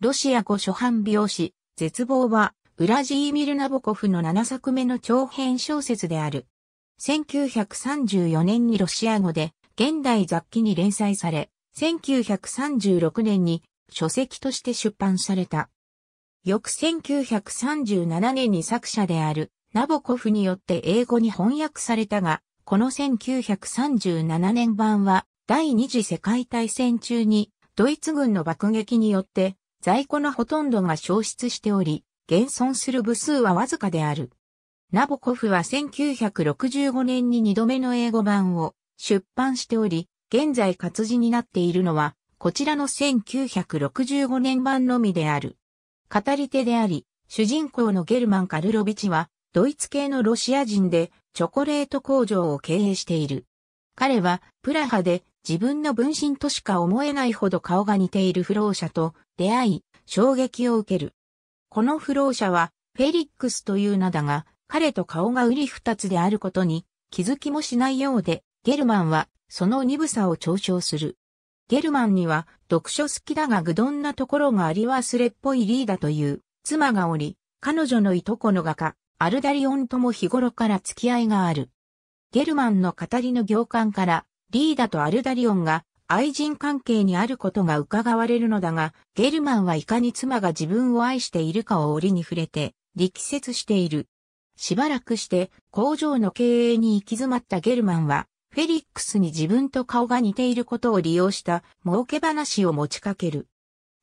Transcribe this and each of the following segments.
ロシア語初版美容師、絶望は、ウラジーミル・ナボコフの7作目の長編小説である。1934年にロシア語で、現代雑記に連載され、1936年に書籍として出版された。翌1937年に作者であるナボコフによって英語に翻訳されたが、この1937年版は第二次世界大戦中にドイツ軍の爆撃によって在庫のほとんどが消失しており、現存する部数はわずかである。ナボコフは1965年に2度目の英語版を出版しており、現在活字になっているのは、こちらの1965年版のみである。語り手であり、主人公のゲルマン・カルロビチは、ドイツ系のロシア人で、チョコレート工場を経営している。彼は、プラハで、自分の分身としか思えないほど顔が似ている不老者と、出会い、衝撃を受ける。この不老者は、フェリックスという名だが、彼と顔がうり二つであることに気づきもしないようで、ゲルマンはその鈍さを嘲笑する。ゲルマンには読書好きだが愚鈍なところがあり忘れっぽいリーダという妻がおり、彼女のいとこの画家、アルダリオンとも日頃から付き合いがある。ゲルマンの語りの行間から、リーダとアルダリオンが愛人関係にあることが伺われるのだが、ゲルマンはいかに妻が自分を愛しているかを折に触れて、力説している。しばらくして工場の経営に行き詰まったゲルマンは、フェリックスに自分と顔が似ていることを利用した儲け話を持ちかける。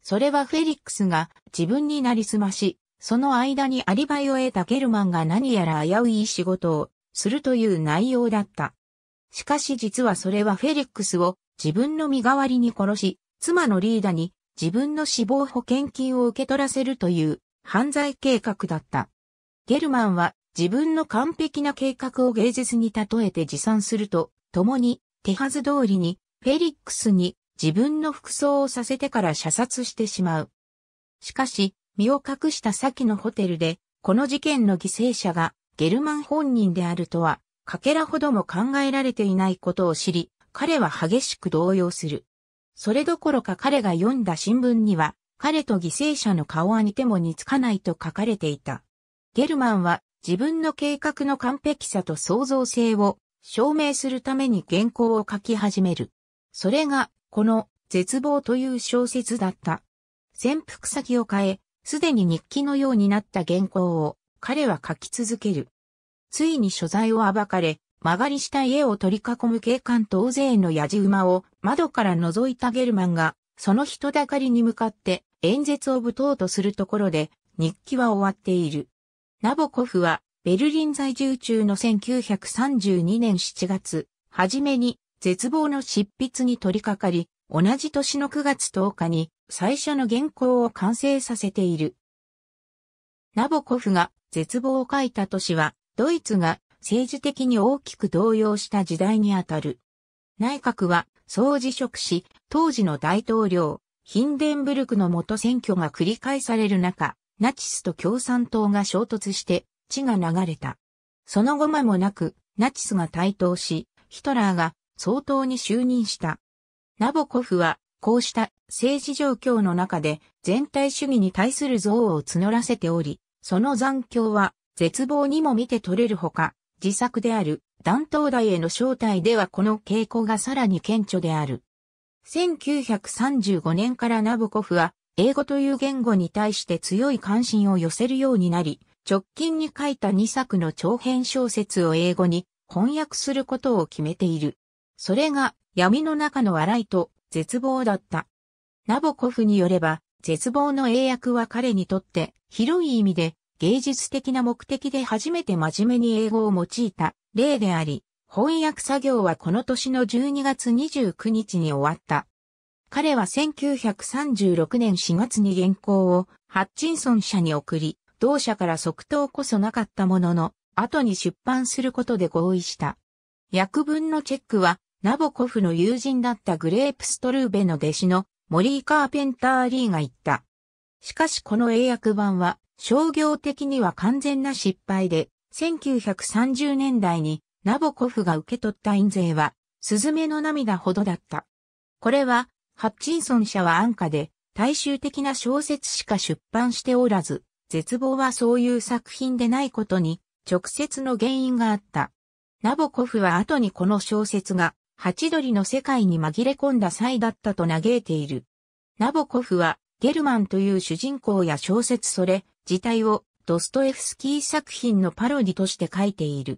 それはフェリックスが自分になりすまし、その間にアリバイを得たゲルマンが何やら危うい仕事をするという内容だった。しかし実はそれはフェリックスを自分の身代わりに殺し、妻のリーダに自分の死亡保険金を受け取らせるという犯罪計画だった。ゲルマンは自分の完璧な計画を芸術に例えて持参すると、共に手はず通りにフェリックスに自分の服装をさせてから射殺してしまう。しかし、身を隠した先のホテルで、この事件の犠牲者がゲルマン本人であるとは、かけらほども考えられていないことを知り、彼は激しく動揺する。それどころか彼が読んだ新聞には、彼と犠牲者の顔は似ても似つかないと書かれていた。ゲルマンは自分の計画の完璧さと創造性を証明するために原稿を書き始める。それが、この絶望という小説だった。潜伏先を変え、すでに日記のようになった原稿を彼は書き続ける。ついに所在を暴かれ、曲がりした家を取り囲む警官と大勢のやじ馬を窓から覗いたゲルマンが、その人だかりに向かって演説をぶとうとするところで、日記は終わっている。ナボコフは、ベルリン在住中の1932年7月、はじめに絶望の執筆に取り掛かり、同じ年の9月10日に最初の原稿を完成させている。ナボコフが絶望を書いた年は、ドイツが政治的に大きく動揺した時代にあたる。内閣は総辞職し、当時の大統領、ヒンデンブルクの元選挙が繰り返される中、ナチスと共産党が衝突して血が流れた。その後間もなく、ナチスが台頭し、ヒトラーが総統に就任した。ナボコフは、こうした政治状況の中で全体主義に対する憎悪を募らせており、その残響は絶望にも見て取れるほか、自作である断頭台への招待ではこの傾向がさらに顕著である。1935年からナボコフは英語という言語に対して強い関心を寄せるようになり、直近に書いた2作の長編小説を英語に翻訳することを決めている。それが闇の中の笑いと絶望だった。ナボコフによれば、絶望の英訳は彼にとって広い意味で芸術的な目的で初めて真面目に英語を用いた例であり、翻訳作業はこの年の12月29日に終わった。彼は1936年4月に原稿をハッチンソン社に送り、同社から即答こそなかったものの、後に出版することで合意した。訳文のチェックは、ナボコフの友人だったグレープストルーベの弟子のモリー・カーペンター・リーが言った。しかしこの英訳版は商業的には完全な失敗で、1930年代にナボコフが受け取った印税は、スズメの涙ほどだった。これは、ハッチンソン社は安価で、大衆的な小説しか出版しておらず、絶望はそういう作品でないことに、直接の原因があった。ナボコフは後にこの小説が、ハチドリの世界に紛れ込んだ際だったと嘆いている。ナボコフは、ゲルマンという主人公や小説それ自体をドストエフスキー作品のパロディとして書いている。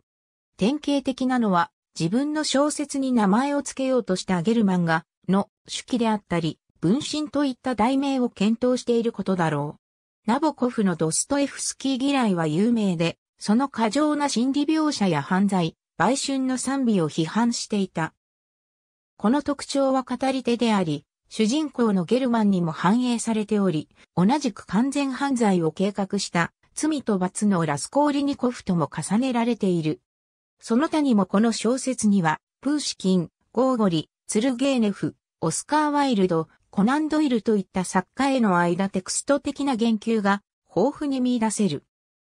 典型的なのは自分の小説に名前を付けようとしたゲルマンがの手記であったり、分身といった題名を検討していることだろう。ナボコフのドストエフスキー嫌いは有名で、その過剰な心理描写や犯罪、売春の賛美を批判していた。この特徴は語り手であり、主人公のゲルマンにも反映されており、同じく完全犯罪を計画した罪と罰のラスコーリニコフとも重ねられている。その他にもこの小説には、プーシキン、ゴーゴリ、ツルゲーネフ、オスカー・ワイルド、コナン・ドイルといった作家への間テクスト的な言及が豊富に見出せる。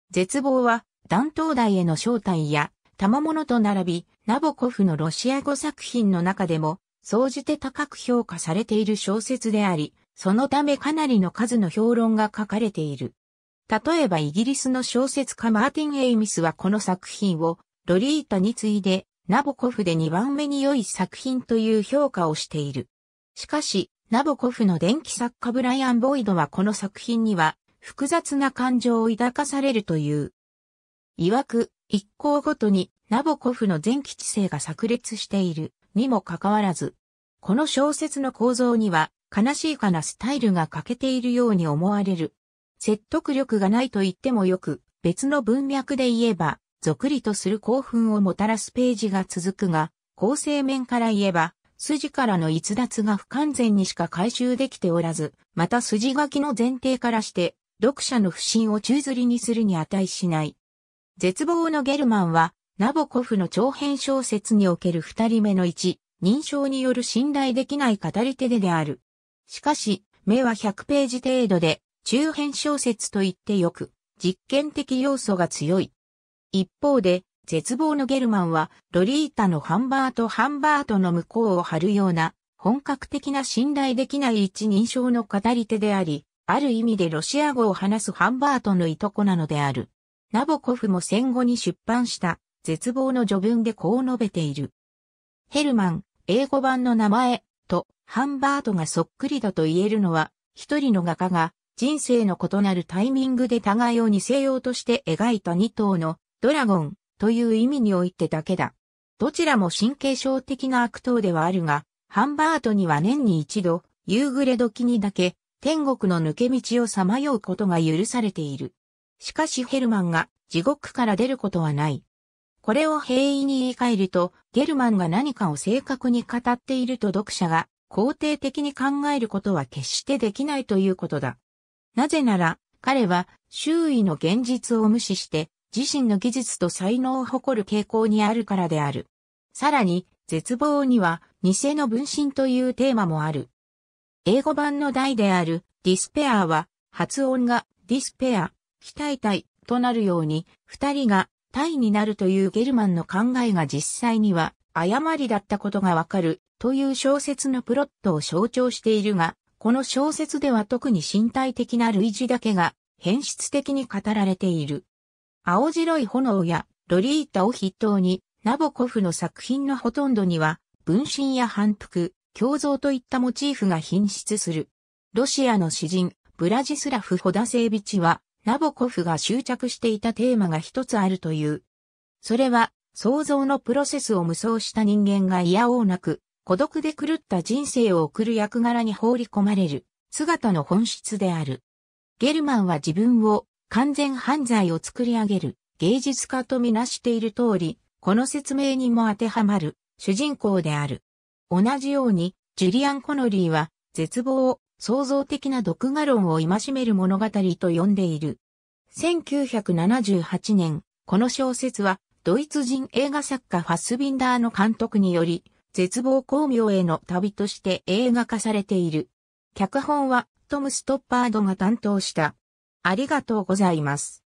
絶望は、断頭台への招待や、賜物と並び、ナボコフのロシア語作品の中でも総じて高く評価されている小説であり、そのためかなりの数の評論が書かれている。例えばイギリスの小説家マーティン・エイミスはこの作品をロリータに次いでナボコフで2番目に良い作品という評価をしている。しかし、ナボコフの電気作家ブライアン・ボイドはこの作品には複雑な感情を抱かされるという。曰く、一行ごとにナボコフの全基地性が炸裂している。にもかかわらず、この小説の構造には悲しいかなスタイルが欠けているように思われる。説得力がないと言ってもよく、別の文脈で言えば、ぞくりとする興奮をもたらすページが続くが、構成面から言えば、筋からの逸脱が不完全にしか回収できておらず、また筋書きの前提からして、読者の不信を宙吊りにするに値しない。絶望のゲルマンは、ナボコフの長編小説における二人目の一、認証による信頼できない語り手でである。しかし、目は100ページ程度で、中編小説と言ってよく、実験的要素が強い。一方で、絶望のゲルマンは、ロリータのハンバート・ハンバートの向こうを張るような、本格的な信頼できない一人称の語り手であり、ある意味でロシア語を話すハンバートのいとこなのである。ナボコフも戦後に出版した絶望の序文でこう述べている。ヘルマン、英語版の名前、と、ハンバートがそっくりだと言えるのは、一人の画家が、人生の異なるタイミングで互いを似せようとして描いた二頭の、ドラゴン、という意味においてだけだ。どちらも神経症的な悪党ではあるが、ハンバートには年に一度、夕暮れ時にだけ、天国の抜け道をさまようことが許されている。しかしヘルマンが地獄から出ることはない。これを平易に言い換えると、ゲルマンが何かを正確に語っていると読者が肯定的に考えることは決してできないということだ。なぜなら、彼は周囲の現実を無視して自身の技術と才能を誇る傾向にあるからである。さらに、絶望には偽の分身というテーマもある。英語版の題であるディスペアは発音がディスペア、非対いとなるように、二人が体になるというゲルマンの考えが実際には誤りだったことがわかるという小説のプロットを象徴しているが、この小説では特に身体的な類似だけが変質的に語られている。青白い炎やロリータを筆頭に、ナボコフの作品のほとんどには、分身や反復、胸像といったモチーフが品質する。ロシアの詩人、ブラジスラフ・ホダセービチは、ナボコフが執着していたテーマが一つあるという。それは、創造のプロセスを無双した人間が嫌おうなく、孤独で狂った人生を送る役柄に放り込まれる、姿の本質である。ゲルマンは自分を完全犯罪を作り上げる芸術家とみなしている通り、この説明にも当てはまる主人公である。同じように、ジュリアン・コノリーは絶望を創造的な毒画論を戒める物語と呼んでいる。1978年、この小説は、ドイツ人映画作家ファスビンダーの監督により、絶望光明への旅として映画化されている。脚本はトム・ストッパードが担当した。ありがとうございます。